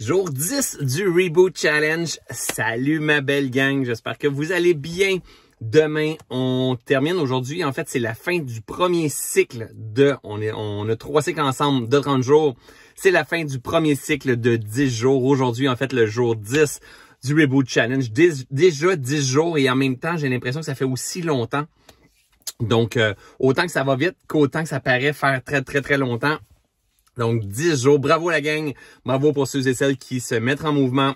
Jour 10 du Reboot Challenge. Salut ma belle gang, j'espère que vous allez bien. Demain, on termine. Aujourd'hui, en fait, c'est la fin du premier cycle de... On, est, on a trois cycles ensemble de 30 jours. C'est la fin du premier cycle de 10 jours. Aujourd'hui, en fait, le jour 10 du Reboot Challenge. déjà 10 jours et en même temps, j'ai l'impression que ça fait aussi longtemps. Donc, euh, autant que ça va vite qu'autant que ça paraît faire très, très, très longtemps, donc, 10 jours. Bravo la gang. Bravo pour ceux et celles qui se mettent en mouvement,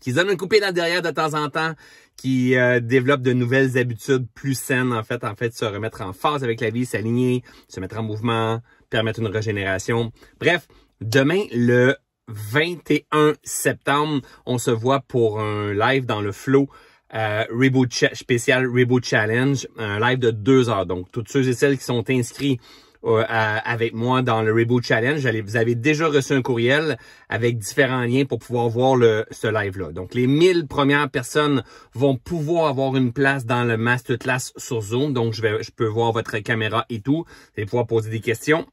qui se donnent un coupé dans derrière de temps en temps, qui euh, développent de nouvelles habitudes plus saines, en fait. En fait, se remettre en phase avec la vie, s'aligner, se mettre en mouvement, permettre une régénération. Bref, demain, le 21 septembre, on se voit pour un live dans le flow. Euh, Reboot spécial Reboot Challenge, un live de deux heures. Donc, toutes ceux et celles qui sont inscrits euh, avec moi dans le Reboot Challenge. vous avez déjà reçu un courriel avec différents liens pour pouvoir voir le, ce live-là. Donc, les 1000 premières personnes vont pouvoir avoir une place dans le masterclass sur Zoom. Donc, je, vais, je peux voir votre caméra et tout. Vous allez pouvoir poser des questions.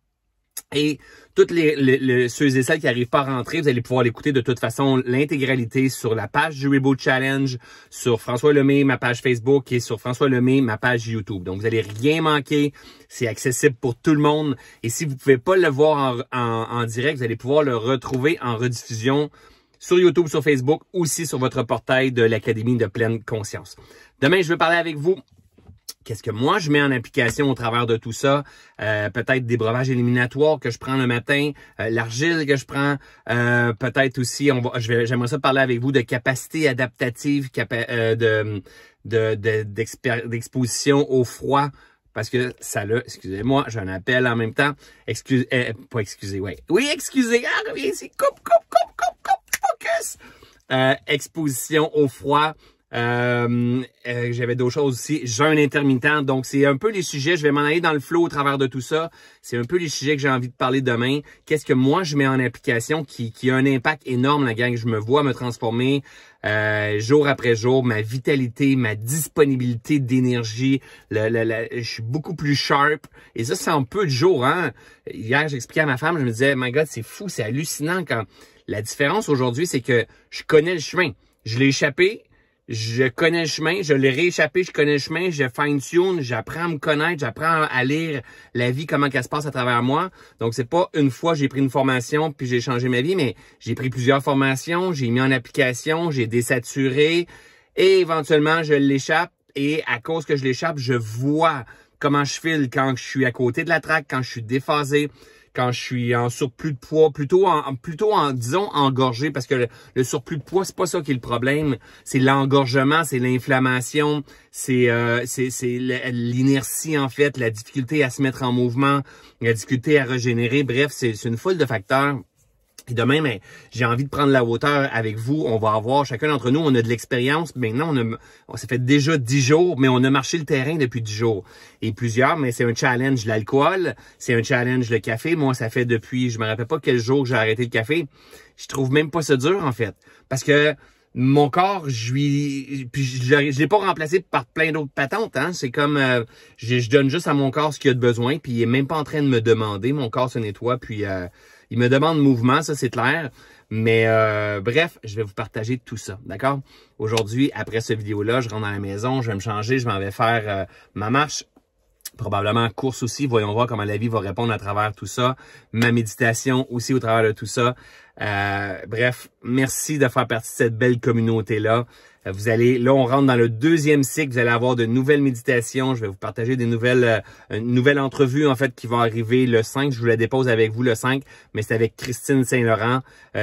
Et toutes les, ceux et celles qui n'arrivent pas à rentrer, vous allez pouvoir l'écouter de toute façon l'intégralité sur la page du Reboot Challenge, sur François Lemay, ma page Facebook et sur François Lemay, ma page YouTube. Donc vous allez rien manquer, c'est accessible pour tout le monde. Et si vous ne pouvez pas le voir en, direct, vous allez pouvoir le retrouver en rediffusion sur YouTube, sur Facebook, aussi sur votre portail de l'Académie de pleine conscience. Demain, je vais parler avec vous qu'est-ce que moi je mets en application au travers de tout ça, euh, peut-être des breuvages éliminatoires que je prends le matin, euh, l'argile que je prends, euh, peut-être aussi, on va, j'aimerais ça parler avec vous de capacité adaptative, de, d'exposition au froid, parce que ça là, excusez-moi, j'ai un en même temps, excusez, pas excuser, ouais, oui, excusez, ah, reviens ici, coupe, coupe, coupe, coupe, coupe, focus, exposition au froid, euh, euh, J'avais d'autres choses aussi. J'ai un intermittent. Donc, c'est un peu les sujets. Je vais m'en aller dans le flot au travers de tout ça. C'est un peu les sujets que j'ai envie de parler demain. Qu'est-ce que moi, je mets en application qui, qui a un impact énorme, la gang. Je me vois me transformer euh, jour après jour. Ma vitalité, ma disponibilité d'énergie. je suis beaucoup plus sharp. Et ça, c'est un peu de jours. Hein? Hier, j'expliquais à ma femme, je me disais, my God, c'est fou, c'est hallucinant. quand La différence aujourd'hui, c'est que je connais le chemin. Je l'ai échappé, je connais le chemin, je l'ai rééchappé, je connais le chemin, je fine-tune, j'apprends à me connaître, j'apprends à lire la vie, comment qu'elle se passe à travers moi. Donc, c'est pas une fois j'ai pris une formation puis j'ai changé ma vie, mais j'ai pris plusieurs formations, j'ai mis en application, j'ai désaturé et éventuellement, je l'échappe et à cause que je l'échappe, je vois comment je file quand je suis à côté de la traque, quand je suis déphasé quand je suis en surplus de poids, plutôt en, plutôt en disons, engorgé, parce que le, surplus de poids, c'est pas ça qui est le problème. C'est l'engorgement, c'est l'inflammation, c'est euh, l'inertie, en fait, la difficulté à se mettre en mouvement, la difficulté à régénérer. Bref, c'est une foule de facteurs et demain, ben, j'ai envie de prendre la hauteur avec vous. On va voir, chacun d'entre nous, on a de l'expérience. Maintenant, on a, on, ça fait déjà dix jours, mais on a marché le terrain depuis dix jours. Et plusieurs, mais c'est un challenge l'alcool, c'est un challenge le café. Moi, ça fait depuis, je me rappelle pas quel jour que j'ai arrêté le café. Je trouve même pas ça dur, en fait. Parce que, mon corps, je lui, puis l'ai pas remplacé par plein d'autres patentes. Hein. C'est comme, euh, je, donne juste à mon corps ce qu'il a de besoin, puis il est même pas en train de me demander. Mon corps se nettoie, puis euh, il me demande mouvement, ça c'est clair. Mais euh, bref, je vais vous partager tout ça, d'accord? Aujourd'hui, après cette vidéo-là, je rentre à la maison, je vais me changer, je m'en vais faire euh, ma marche. Probablement course aussi. Voyons voir comment la vie va répondre à travers tout ça. Ma méditation aussi au travers de tout ça. Euh, bref, merci de faire partie de cette belle communauté-là. Euh, vous allez, là, on rentre dans le deuxième cycle. Vous allez avoir de nouvelles méditations. Je vais vous partager des nouvelles, euh, une nouvelle entrevue, en fait, qui va arriver le 5. Je vous la dépose avec vous le 5, mais c'est avec Christine Saint-Laurent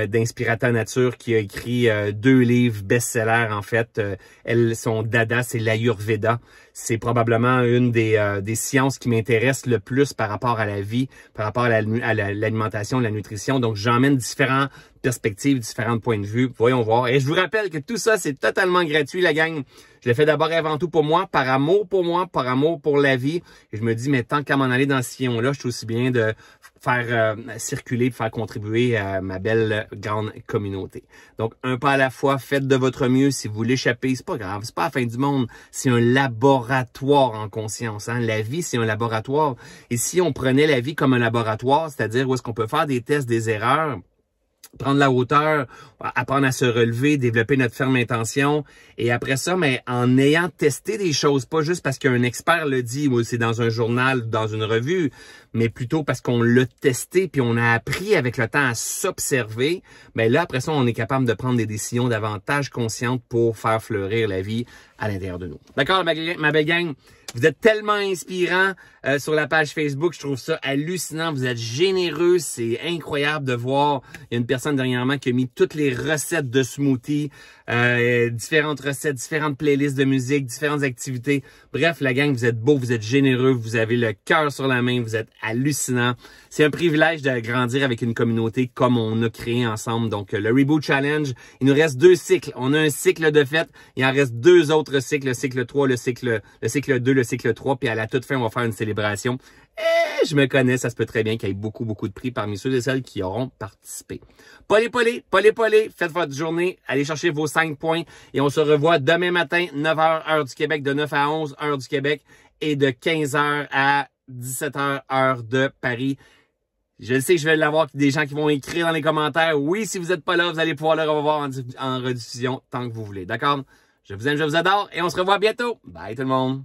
d'Inspirata Nature qui a écrit deux livres best-sellers, en fait. elles sont dada, c'est l'Ayurveda. C'est probablement une des, des sciences qui m'intéresse le plus par rapport à la vie, par rapport à l'alimentation, la nutrition. Donc, j'emmène différents perspectives, différents points de vue. Voyons voir. Et je vous rappelle que tout ça, c'est totalement gratuit, la gang. Je le fais d'abord et avant tout pour moi, par amour pour moi, par amour pour la vie. Et je me dis, mais tant qu'à m'en aller dans ce sillon-là, je suis aussi bien de faire euh, circuler, de faire contribuer à ma belle grande communauté. Donc, un pas à la fois, faites de votre mieux. Si vous l'échappez, c'est pas grave, c'est pas la fin du monde. C'est un laboratoire en conscience. Hein. La vie, c'est un laboratoire. Et si on prenait la vie comme un laboratoire, c'est-à-dire où est-ce qu'on peut faire des tests, des erreurs, prendre la hauteur, apprendre à se relever, développer notre ferme intention. Et après ça, mais en ayant testé des choses, pas juste parce qu'un expert le dit, ou c'est dans un journal, dans une revue, mais plutôt parce qu'on l'a testé puis on a appris avec le temps à s'observer. Mais ben là, après ça, on est capable de prendre des décisions davantage conscientes pour faire fleurir la vie à l'intérieur de nous. D'accord, ma belle gang? Vous êtes tellement inspirant euh, sur la page Facebook. Je trouve ça hallucinant. Vous êtes généreux. C'est incroyable de voir. Il y a une personne dernièrement qui a mis toutes les recettes de smoothie, euh, différentes recettes, différentes playlists de musique, différentes activités. Bref, la gang, vous êtes beaux. vous êtes généreux, vous avez le cœur sur la main, vous êtes hallucinant. C'est un privilège de grandir avec une communauté comme on a créé ensemble. Donc, le Reboot Challenge, il nous reste deux cycles. On a un cycle de fête. Il en reste deux autres cycles, le cycle 3, le cycle, le cycle 2, le cycle 3, puis à la toute fin, on va faire une célébration. Et eh, je me connais, ça se peut très bien qu'il y ait beaucoup, beaucoup de prix parmi ceux et celles qui auront participé. Polé, polé, polé, polé, faites votre journée, allez chercher vos 5 points et on se revoit demain matin, 9h, heure du Québec, de 9 à 11, heure du Québec et de 15h à 17h, heure de Paris. Je le sais, je vais l'avoir des gens qui vont écrire dans les commentaires. Oui, si vous n'êtes pas là, vous allez pouvoir le revoir en, en rediffusion tant que vous voulez. D'accord? Je vous aime, je vous adore et on se revoit bientôt. Bye tout le monde.